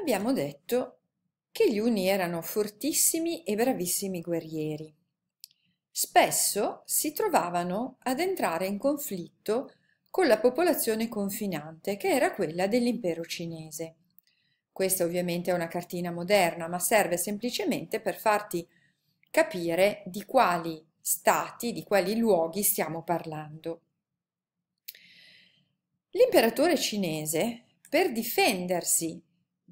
abbiamo detto che gli Uni erano fortissimi e bravissimi guerrieri. Spesso si trovavano ad entrare in conflitto con la popolazione confinante, che era quella dell'impero cinese. Questa ovviamente è una cartina moderna, ma serve semplicemente per farti capire di quali stati, di quali luoghi stiamo parlando. L'imperatore cinese, per difendersi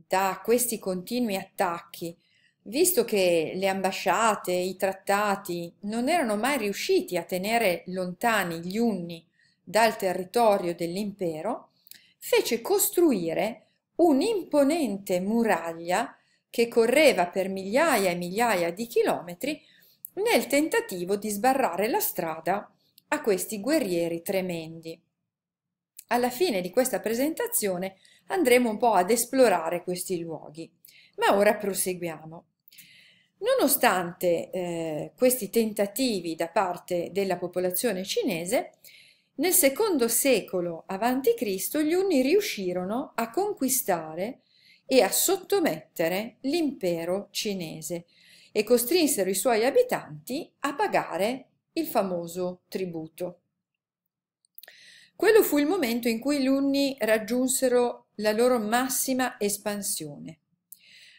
da questi continui attacchi, visto che le ambasciate, i trattati non erano mai riusciti a tenere lontani gli unni dal territorio dell'impero, fece costruire un'imponente muraglia che correva per migliaia e migliaia di chilometri nel tentativo di sbarrare la strada a questi guerrieri tremendi. Alla fine di questa presentazione andremo un po' ad esplorare questi luoghi. Ma ora proseguiamo. Nonostante eh, questi tentativi da parte della popolazione cinese, nel secondo secolo a.C. gli Unni riuscirono a conquistare e a sottomettere l'impero cinese e costrinsero i suoi abitanti a pagare il famoso tributo. Quello fu il momento in cui gli Unni raggiunsero la loro massima espansione.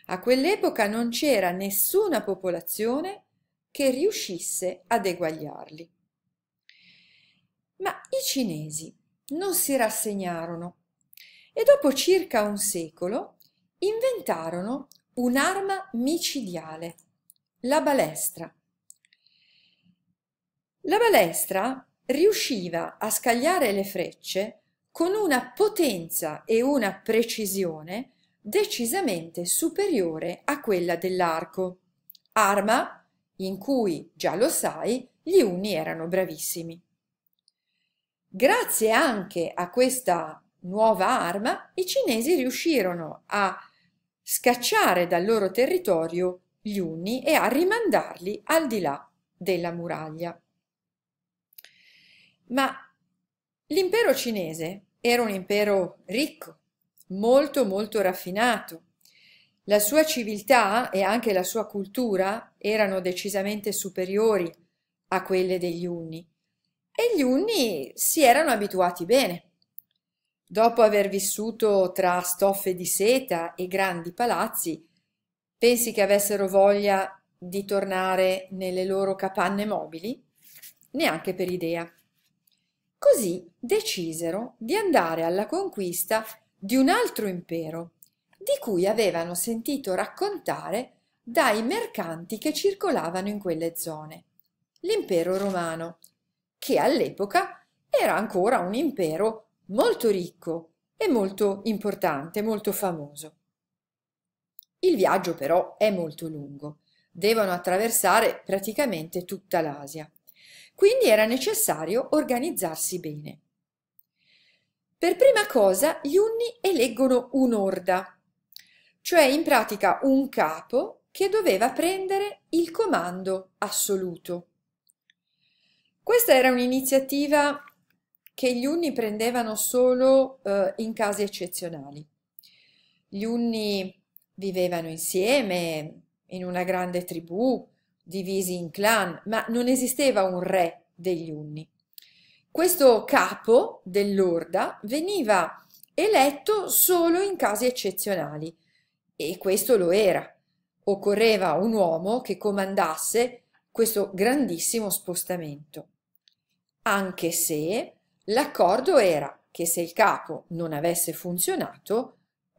A quell'epoca non c'era nessuna popolazione che riuscisse ad eguagliarli. Ma i cinesi non si rassegnarono e dopo circa un secolo inventarono un'arma micidiale, la balestra. La balestra riusciva a scagliare le frecce con una potenza e una precisione decisamente superiore a quella dell'arco, arma in cui, già lo sai, gli Unni erano bravissimi. Grazie anche a questa nuova arma, i cinesi riuscirono a scacciare dal loro territorio gli Unni e a rimandarli al di là della muraglia. Ma l'impero cinese era un impero ricco, molto molto raffinato. La sua civiltà e anche la sua cultura erano decisamente superiori a quelle degli Unni e gli Unni si erano abituati bene. Dopo aver vissuto tra stoffe di seta e grandi palazzi, pensi che avessero voglia di tornare nelle loro capanne mobili? Neanche per idea. Così decisero di andare alla conquista di un altro impero, di cui avevano sentito raccontare dai mercanti che circolavano in quelle zone, l'impero romano, che all'epoca era ancora un impero molto ricco e molto importante, molto famoso. Il viaggio però è molto lungo, devono attraversare praticamente tutta l'Asia. Quindi era necessario organizzarsi bene. Per prima cosa gli unni eleggono un'orda, cioè in pratica un capo che doveva prendere il comando assoluto. Questa era un'iniziativa che gli unni prendevano solo eh, in casi eccezionali. Gli unni vivevano insieme in una grande tribù, divisi in clan, ma non esisteva un re degli Unni. Questo capo dell'orda veniva eletto solo in casi eccezionali, e questo lo era. Occorreva un uomo che comandasse questo grandissimo spostamento. Anche se l'accordo era che se il capo non avesse funzionato,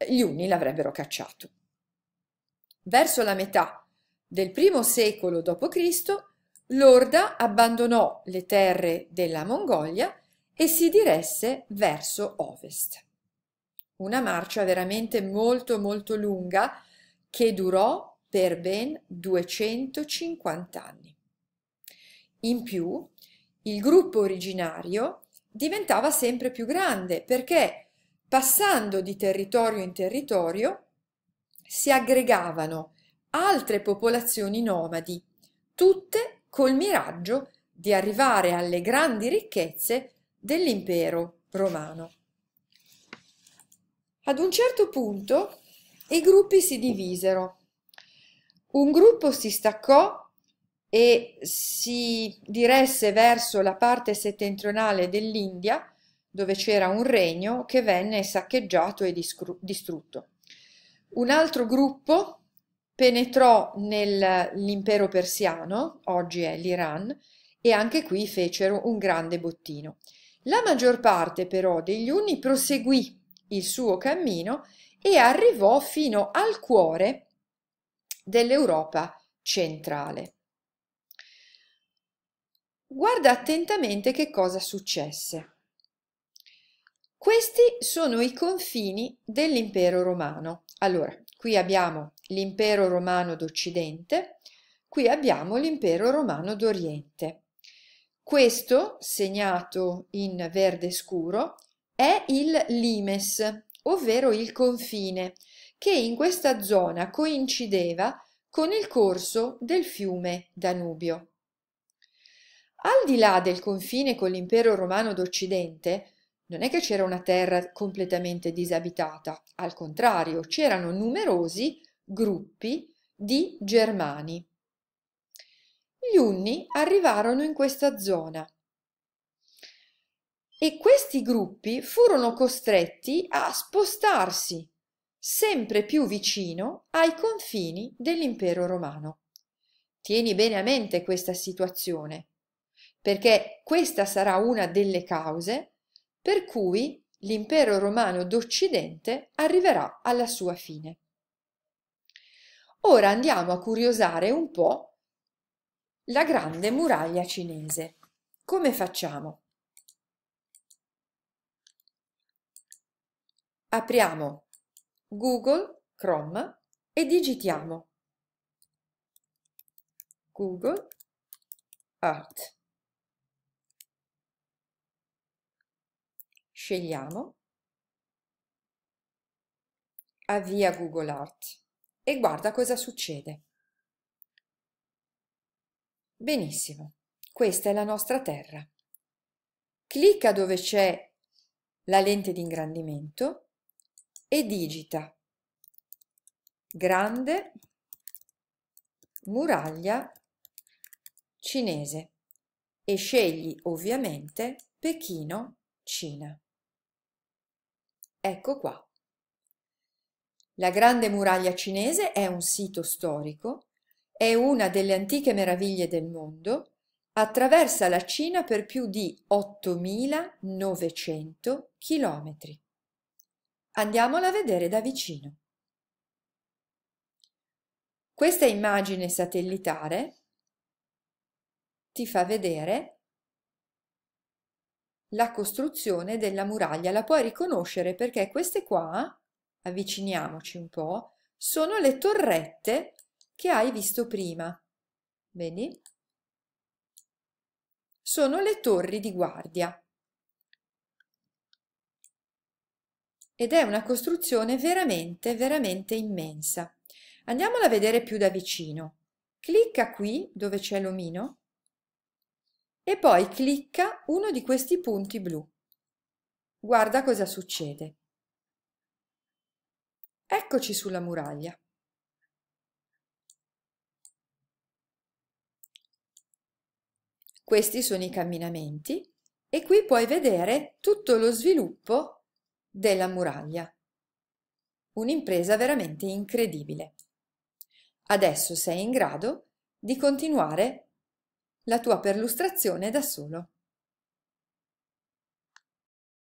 gli Unni l'avrebbero cacciato. Verso la metà del primo secolo d.C., l'Orda abbandonò le terre della Mongolia e si diresse verso ovest. Una marcia veramente molto molto lunga che durò per ben 250 anni. In più, il gruppo originario diventava sempre più grande perché passando di territorio in territorio si aggregavano altre popolazioni nomadi, tutte col miraggio di arrivare alle grandi ricchezze dell'impero romano. Ad un certo punto i gruppi si divisero. Un gruppo si staccò e si diresse verso la parte settentrionale dell'India, dove c'era un regno che venne saccheggiato e distrutto. Un altro gruppo penetrò nell'impero persiano, oggi è l'Iran, e anche qui fecero un grande bottino. La maggior parte però degli Unni proseguì il suo cammino e arrivò fino al cuore dell'Europa centrale. Guarda attentamente che cosa successe. Questi sono i confini dell'impero romano. Allora, qui abbiamo l'impero romano d'Occidente, qui abbiamo l'impero romano d'Oriente. Questo, segnato in verde scuro, è il limes, ovvero il confine, che in questa zona coincideva con il corso del fiume Danubio. Al di là del confine con l'impero romano d'Occidente, non è che c'era una terra completamente disabitata, al contrario, c'erano numerosi gruppi di Germani. Gli Unni arrivarono in questa zona e questi gruppi furono costretti a spostarsi sempre più vicino ai confini dell'impero romano. Tieni bene a mente questa situazione, perché questa sarà una delle cause per cui l'impero romano d'Occidente arriverà alla sua fine. Ora andiamo a curiosare un po' la grande muraglia cinese. Come facciamo? Apriamo Google Chrome e digitiamo Google Art. Scegliamo Avvia Google Art e guarda cosa succede. Benissimo, questa è la nostra terra. Clicca dove c'è la lente di ingrandimento e digita grande muraglia cinese e scegli ovviamente Pechino, Cina. Ecco qua la Grande Muraglia Cinese è un sito storico, è una delle antiche meraviglie del mondo, attraversa la Cina per più di 8.900 chilometri. Andiamola a vedere da vicino. Questa immagine satellitare ti fa vedere la costruzione della muraglia, la puoi riconoscere perché queste qua avviciniamoci un po', sono le torrette che hai visto prima. Vedi? Sono le torri di guardia. Ed è una costruzione veramente, veramente immensa. Andiamola a vedere più da vicino. Clicca qui dove c'è l'omino e poi clicca uno di questi punti blu. Guarda cosa succede. Eccoci sulla muraglia. Questi sono i camminamenti e qui puoi vedere tutto lo sviluppo della muraglia. Un'impresa veramente incredibile. Adesso sei in grado di continuare la tua perlustrazione da solo.